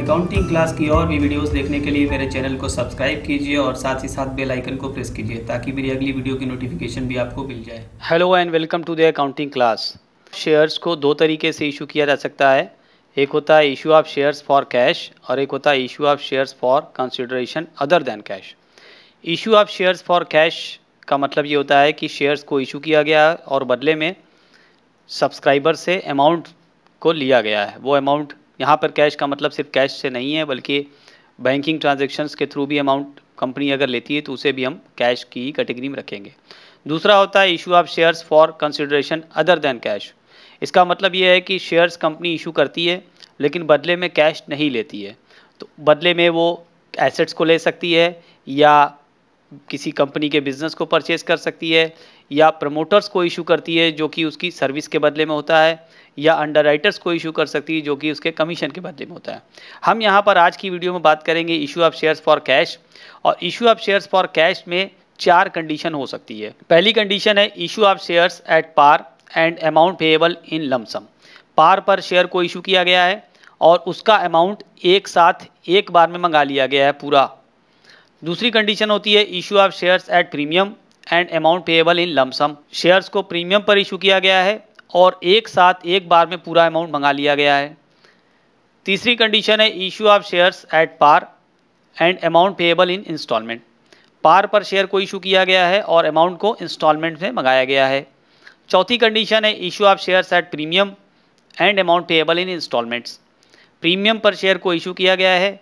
accounting class की और भी वीडियोस देखने के लिए मेरे चैनल को सब्सक्राइब कीजिए और साथ ही साथ बेल आइकन को प्रेस कीजिए ताकि मेरी अगली वीडियो की नोटिफिकेशन भी आपको मिल जाए hello and welcome to the accounting class shares को दो तरीके से इशू किया जा सकता है एक होता है issue of shares for cash और एक होता है issue of shares for consideration other than cash issue of shares for cash का मतलब ये होता है कि शेयर्स को इशू किया गया और बदले में सब्सक्राइबर से अमाउंट को लिया गया है वो अमाउंट यहाँ पर कैश का मतलब सिर्फ कैश से नहीं है बल्कि बैंकिंग ट्रांजेक्शन्स के थ्रू भी अमाउंट कंपनी अगर लेती है तो उसे भी हम कैश की ही कैटेगरी में रखेंगे दूसरा होता है issue of shares for consideration other than cash इसका मतलब ये है कि शेयर्स कंपनी इशू करती है लेकिन बदले में कैश नहीं लेती है तो बदले में वो एसेट्स को ले सकती है या किसी कंपनी के बिजनेस को परचेज कर सकती है या प्रमोटर्स को इशू करती है जो कि उसकी सर्विस के बदले में होता है या राइटर्स को इशू कर सकती है जो कि उसके कमीशन के बदले में होता है हम यहाँ पर आज की वीडियो में बात करेंगे issue of shares for cash और issue of shares for cash में चार कंडीशन हो सकती है पहली कंडीशन है issue of shares at par and amount payable in lump sum par पर शेयर को इशू किया गया है और उसका अमाउंट एक साथ एक बार में मंगा लिया गया है पूरा दूसरी कंडीशन होती है issue of shares at premium and amount payable in lump sum shares को प्रीमियम पर इशू किया गया है और एक साथ एक बार में पूरा अमाउंट मंगा लिया गया है तीसरी कंडीशन है issue of shares at par and amount payable in instalment par पर शेयर को इशू किया गया है और अमाउंट को इंस्टॉलमेंट में मंगाया गया है चौथी कंडीशन है issue of shares at premium and amount payable in instalments premium पर शेयर को इशू किया गया है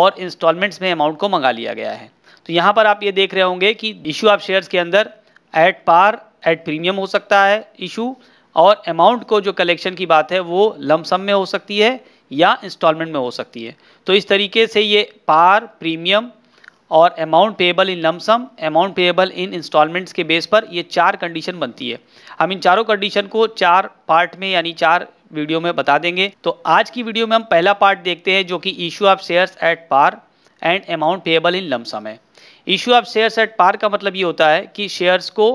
और इंस्टॉलमेंट्स में अमाउंट को मंगा लिया गया है तो यहाँ पर आप ये देख रहे होंगे कि इशू ऑफ शेयर्स के अंदर एट पार एट प्रीमियम हो सकता है इशू और अमाउंट को जो कलेक्शन की बात है वो लमसम में हो सकती है या इंस्टॉलमेंट में हो सकती है तो इस तरीके से ये पार प्रीमियम और amount payable in lump sum amount payable in instalments के बेस पर ये चार कंडीशन बनती है हम इन चारों कंडीशन को चार पार्ट में यानी चार वीडियो में बता देंगे तो आज की वीडियो में हम पहला पार्ट देखते हैं जो कि issue of shares at par and amount payable in lump sum है issue of shares at par का मतलब ये होता है कि शेयर्स को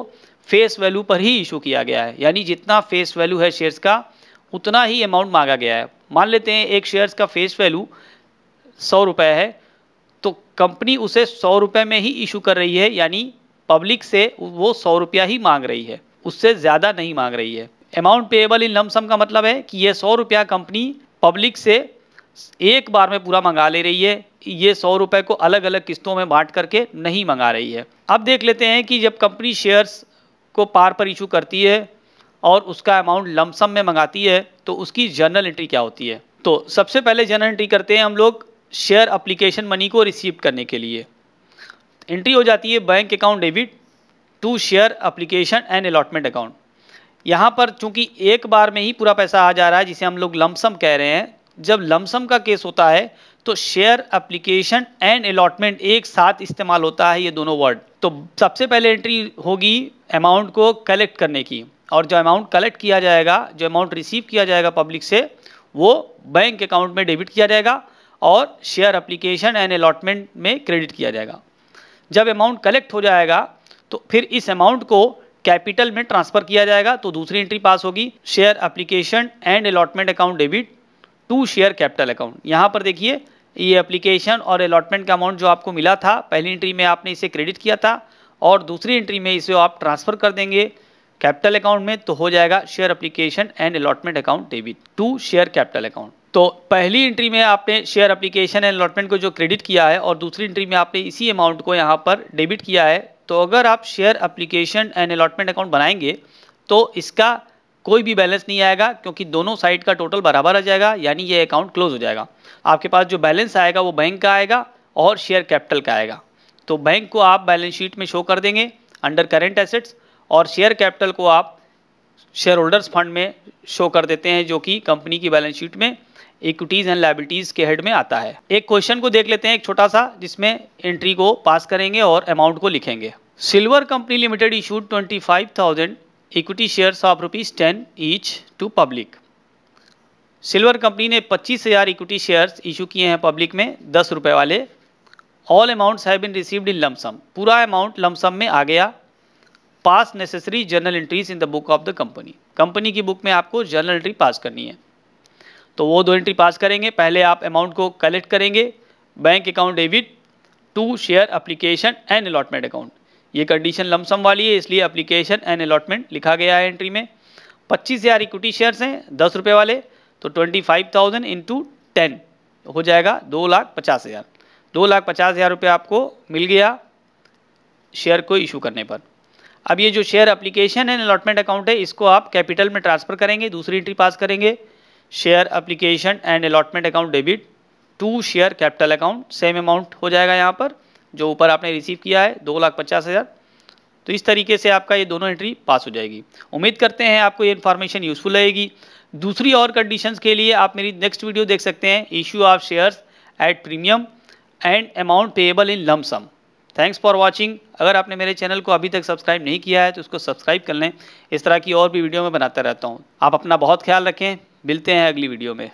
फेस वैल्यू पर ही इशू किया गया है यानी जितना फेस वैल्यू है शेयर्स का उतना ही अमाउंट मांगा गया है मान लेते हैं एक शेयर्स का फेस वैल्यू सौ रुपये है तो कंपनी उसे सौ रुपये में ही इशू कर रही है यानी पब्लिक से वो सौ रुपया ही मांग रही है उससे ज़्यादा नहीं मांग रही है अमाउंट पेएबल इन लमसम का मतलब है कि ये सौ रुपया कंपनी पब्लिक से एक बार में पूरा मंगा ले रही है ये सौ रुपये को अलग अलग किस्तों में बांट करके नहीं मंगा रही है अब देख लेते हैं कि जब कंपनी शेयर्स को पार पर इशू करती है और उसका अमाउंट लमसम में मंगाती है तो उसकी जर्नल एंट्री क्या होती है तो सबसे पहले जर्नल एंट्री करते हैं हम लोग शेयर अप्लीकेशन मनी को रिसीव करने के लिए एंट्री हो जाती है bank account debit to share application and allotment account यहाँ पर चूंकि एक बार में ही पूरा पैसा आ जा रहा है जिसे हम लोग लमसम कह रहे हैं जब लमसम का केस होता है तो शेयर अप्लीकेशन एंड अलॉटमेंट एक साथ इस्तेमाल होता है ये दोनों वर्ड तो सबसे पहले एंट्री होगी अमाउंट को कलेक्ट करने की और जो अमाउंट कलेक्ट किया जाएगा जो अमाउंट रिसीव किया जाएगा पब्लिक से वो बैंक अकाउंट में डेबिट किया जाएगा और शेयर अप्लीकेशन एंड अलॉटमेंट में क्रेडिट किया जाएगा जब अमाउंट कलेक्ट हो जाएगा तो फिर इस अमाउंट को कैपिटल में ट्रांसफ़र किया जाएगा तो दूसरी एंट्री पास होगी share application and allotment account debit to share capital account यहाँ पर देखिए ये अप्लीकेशन और अलॉटमेंट का अमाउंट जो आपको मिला था पहली एंट्री में आपने इसे क्रेडिट किया था और दूसरी एंट्री में इसे आप ट्रांसफ़र कर देंगे कैपिटल अकाउंट में तो हो जाएगा share application and allotment account debit to share capital account तो पहली एंट्री में आपने शेयर अप्लीकेशन एंड अलॉटमेंट को जो क्रेडिट किया है और दूसरी एंट्री में आपने इसी अमाउंट को यहाँ पर डेबिट किया है तो अगर आप share application and allotment account बनाएंगे तो इसका कोई भी बैलेंस नहीं आएगा क्योंकि दोनों साइड का टोटल बराबर आ जाएगा यानी ये अकाउंट क्लोज हो जाएगा आपके पास जो बैलेंस आएगा वो बैंक का आएगा और शेयर कैपिटल का आएगा तो बैंक को आप बैलेंस शीट में शो कर देंगे अंडर करेंट एसेट्स और शेयर कैपिटल को आप शेयर होल्डर्स फंड में शो कर देते हैं जो कि कंपनी की बैलेंस शीट में इक्विटीज़ एंड लाइबिलिटीज़ के हेड में आता है एक क्वेश्चन को देख लेते हैं एक छोटा सा जिसमें एंट्री को पास करेंगे और अमाउंट को लिखेंगे silver company limited issue twenty five thousand equity shares of rupees ten each to public silver company ने पच्चीस हज़ार इक्विटी शेयर्स इशू किए हैं पब्लिक में दस रुपये वाले all amounts have been received in lump sum पूरा अमाउंट लमसम में आ गया pass necessary journal entries in the book of the company company की बुक में आपको जर्नल एंट्री पास करनी है तो वो दो एंट्री पास करेंगे पहले आप अमाउंट को कलेक्ट करेंगे bank account debit to share application and allotment account ये कंडीशन लमसम वाली है इसलिए अप्लीकेशन एंड अलॉटमेंट लिखा गया है एंट्री में पच्चीस हज़ार इक्विटी शेयर्स हैं दस रुपये वाले तो twenty five thousand into ten हो जाएगा दो लाख पचास हज़ार दो लाख पचास हज़ार रुपये आपको मिल गया शेयर को इशू करने पर अब ये जो share application and allotment account है इसको आप कैपिटल में ट्रांसफ़र करेंगे दूसरी एंट्री पास करेंगे share application and allotment account debit to share capital account same amount हो जाएगा यहाँ पर जो ऊपर आपने रिसीव किया है दो लाख पचास हज़ार तो इस तरीके से आपका ये दोनों एंट्री पास हो जाएगी उम्मीद करते हैं आपको ये इन्फॉर्मेशन यूज़फुल रहेगी दूसरी और कंडीशंस के लिए आप मेरी नेक्स्ट वीडियो देख सकते हैं issue of shares at premium and amount payable in lump sum thanks for watching अगर आपने मेरे चैनल को अभी तक सब्सक्राइब नहीं किया है तो उसको सब्सक्राइब कर लें इस तरह की और भी वीडियो में बनाता रहता हूँ आप अपना बहुत ख्याल रखें मिलते हैं अगली वीडियो में